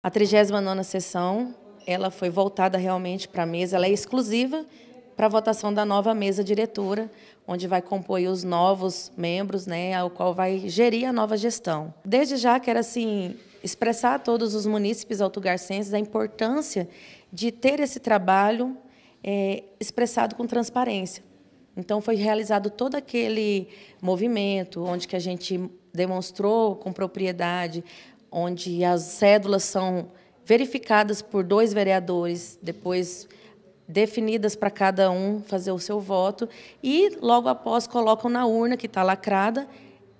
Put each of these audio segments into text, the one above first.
A 39ª sessão, ela foi voltada realmente para a mesa, ela é exclusiva para a votação da nova mesa diretora, onde vai compor os novos membros, né, ao qual vai gerir a nova gestão. Desde já quero assim expressar a todos os munícipes autogarcenses a importância de ter esse trabalho é, expressado com transparência. Então foi realizado todo aquele movimento onde que a gente demonstrou com propriedade onde as cédulas são verificadas por dois vereadores, depois definidas para cada um fazer o seu voto, e logo após colocam na urna que está lacrada,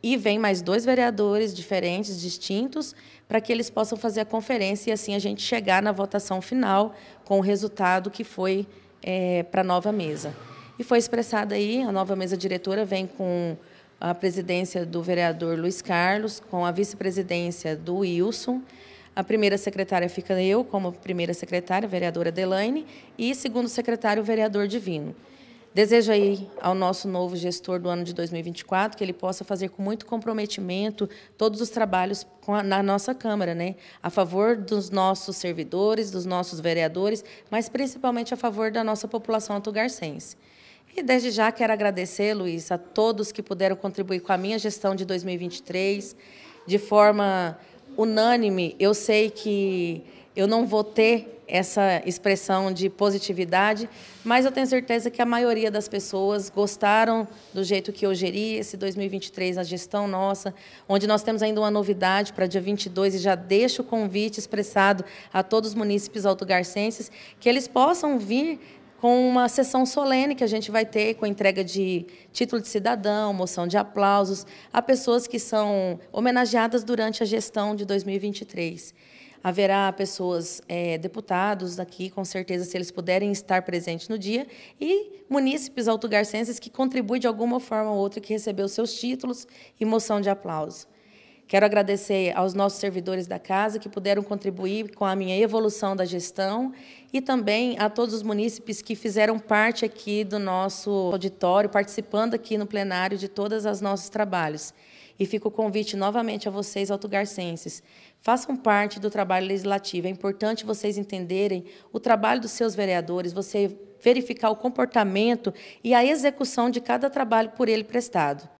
e vem mais dois vereadores diferentes, distintos, para que eles possam fazer a conferência e assim a gente chegar na votação final com o resultado que foi é, eh, para a nova mesa. E foi expressada aí, a nova mesa diretora vem com a presidência do vereador Luiz Carlos, com a vice-presidência do Wilson. A primeira secretária fica eu, como primeira secretária, vereadora Delaine, e segundo secretário, o vereador Divino. Desejo aí ao nosso novo gestor do ano de 2024 que ele possa fazer com muito comprometimento todos os trabalhos a, na nossa Câmara, né? a favor dos nossos servidores, dos nossos vereadores, mas principalmente a favor da nossa população atugarcense desde já quero agradecer, Luiz, a todos que puderam contribuir com a minha gestão de 2023 de forma unânime. Eu sei que eu não vou ter essa expressão de positividade, mas eu tenho certeza que a maioria das pessoas gostaram do jeito que eu geri esse 2023 na gestão nossa, onde nós temos ainda uma novidade para dia 22 e já deixo o convite expressado a todos os munícipes autogarcenses que eles possam vir com uma sessão solene que a gente vai ter com entrega de título de cidadão, moção de aplausos a pessoas que são homenageadas durante a gestão de 2023. Haverá pessoas, é, deputados aqui, com certeza, se eles puderem estar presentes no dia, e munícipes autogarcenses que contribuem de alguma forma ou outra, que recebeu seus títulos e moção de aplauso. Quero agradecer aos nossos servidores da casa que puderam contribuir com a minha evolução da gestão e também a todos os munícipes que fizeram parte aqui do nosso auditório, participando aqui no plenário de todos os nossos trabalhos. E fico o convite novamente a vocês, autogarcenses. Façam parte do trabalho legislativo. É importante vocês entenderem o trabalho dos seus vereadores, você verificar o comportamento e a execução de cada trabalho por ele prestado.